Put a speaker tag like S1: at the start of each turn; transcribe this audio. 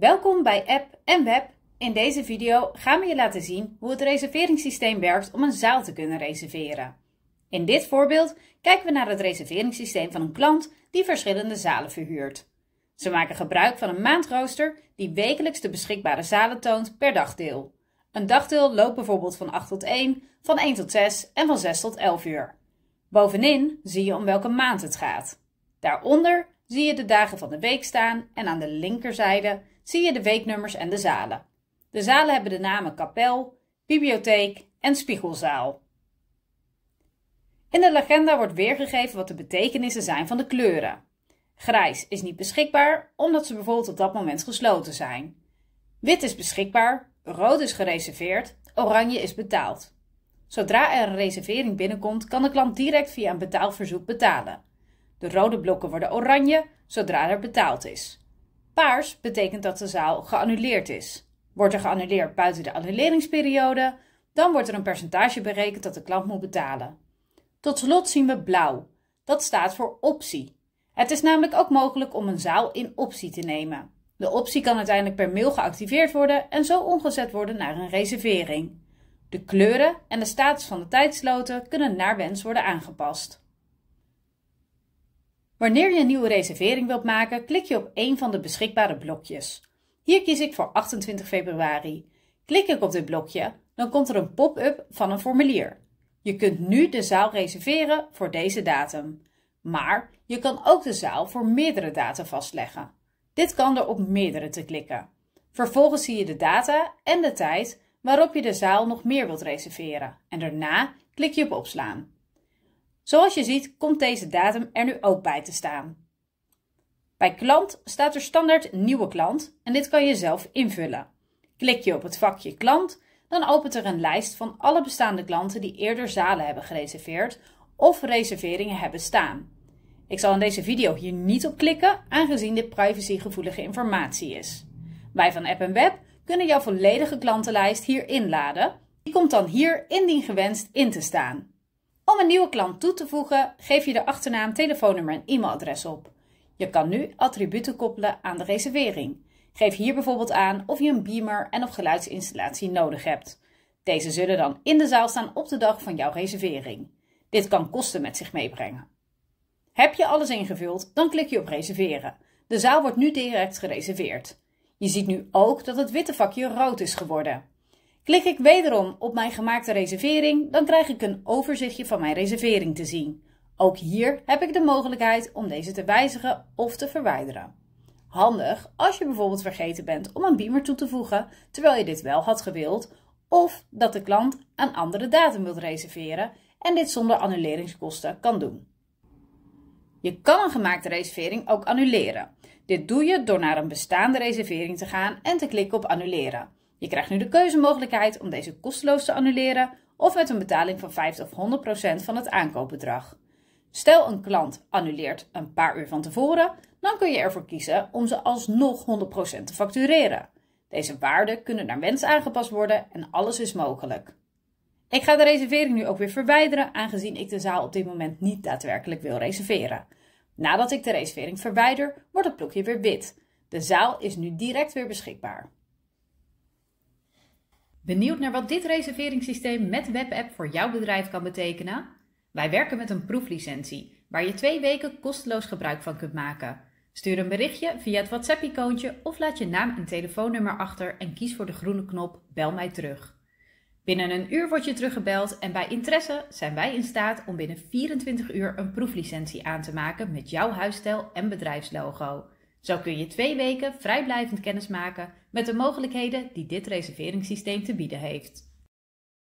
S1: Welkom bij App en Web. In deze video gaan we je laten zien hoe het reserveringssysteem werkt om een zaal te kunnen reserveren. In dit voorbeeld kijken we naar het reserveringssysteem van een klant die verschillende zalen verhuurt. Ze maken gebruik van een maandrooster die wekelijks de beschikbare zalen toont per dagdeel. Een dagdeel loopt bijvoorbeeld van 8 tot 1, van 1 tot 6 en van 6 tot 11 uur. Bovenin zie je om welke maand het gaat. Daaronder zie je de dagen van de week staan en aan de linkerzijde zie je de weeknummers en de zalen. De zalen hebben de namen kapel, bibliotheek en spiegelzaal. In de legenda wordt weergegeven wat de betekenissen zijn van de kleuren. Grijs is niet beschikbaar omdat ze bijvoorbeeld op dat moment gesloten zijn. Wit is beschikbaar, rood is gereserveerd, oranje is betaald. Zodra er een reservering binnenkomt, kan de klant direct via een betaalverzoek betalen. De rode blokken worden oranje zodra er betaald is. Paars betekent dat de zaal geannuleerd is. Wordt er geannuleerd buiten de annuleringsperiode, dan wordt er een percentage berekend dat de klant moet betalen. Tot slot zien we blauw. Dat staat voor optie. Het is namelijk ook mogelijk om een zaal in optie te nemen. De optie kan uiteindelijk per mail geactiveerd worden en zo omgezet worden naar een reservering. De kleuren en de status van de tijdsloten kunnen naar wens worden aangepast. Wanneer je een nieuwe reservering wilt maken, klik je op een van de beschikbare blokjes. Hier kies ik voor 28 februari. Klik ik op dit blokje, dan komt er een pop-up van een formulier. Je kunt nu de zaal reserveren voor deze datum. Maar je kan ook de zaal voor meerdere data vastleggen. Dit kan door op meerdere te klikken. Vervolgens zie je de data en de tijd waarop je de zaal nog meer wilt reserveren en daarna klik je op opslaan. Zoals je ziet komt deze datum er nu ook bij te staan. Bij klant staat er standaard nieuwe klant en dit kan je zelf invullen. Klik je op het vakje klant, dan opent er een lijst van alle bestaande klanten die eerder zalen hebben gereserveerd of reserveringen hebben staan. Ik zal in deze video hier niet op klikken, aangezien dit privacygevoelige informatie is. Wij van App Web kunnen jouw volledige klantenlijst hier inladen. Die komt dan hier indien gewenst in te staan. Om een nieuwe klant toe te voegen, geef je de achternaam, telefoonnummer en e-mailadres op. Je kan nu attributen koppelen aan de reservering. Geef hier bijvoorbeeld aan of je een beamer en of geluidsinstallatie nodig hebt. Deze zullen dan in de zaal staan op de dag van jouw reservering. Dit kan kosten met zich meebrengen. Heb je alles ingevuld, dan klik je op reserveren. De zaal wordt nu direct gereserveerd. Je ziet nu ook dat het witte vakje rood is geworden. Klik ik wederom op mijn gemaakte reservering, dan krijg ik een overzichtje van mijn reservering te zien. Ook hier heb ik de mogelijkheid om deze te wijzigen of te verwijderen. Handig als je bijvoorbeeld vergeten bent om een beamer toe te voegen terwijl je dit wel had gewild, of dat de klant een andere datum wilt reserveren en dit zonder annuleringskosten kan doen. Je kan een gemaakte reservering ook annuleren. Dit doe je door naar een bestaande reservering te gaan en te klikken op annuleren. Je krijgt nu de keuzemogelijkheid om deze kosteloos te annuleren of met een betaling van 50 of 100% van het aankoopbedrag. Stel een klant annuleert een paar uur van tevoren, dan kun je ervoor kiezen om ze alsnog 100% te factureren. Deze waarden kunnen naar wens aangepast worden en alles is mogelijk. Ik ga de reservering nu ook weer verwijderen, aangezien ik de zaal op dit moment niet daadwerkelijk wil reserveren. Nadat ik de reservering verwijder, wordt het blokje weer wit. De zaal is nu direct weer beschikbaar. Benieuwd naar wat dit reserveringssysteem met webapp voor jouw bedrijf kan betekenen? Wij werken met een proeflicentie waar je twee weken kosteloos gebruik van kunt maken. Stuur een berichtje via het WhatsApp-icoontje of laat je naam en telefoonnummer achter en kies voor de groene knop Bel mij terug. Binnen een uur word je teruggebeld en bij interesse zijn wij in staat om binnen 24 uur een proeflicentie aan te maken met jouw huisstijl en bedrijfslogo. Zo kun je twee weken vrijblijvend kennismaken met de mogelijkheden die dit reserveringssysteem te bieden heeft.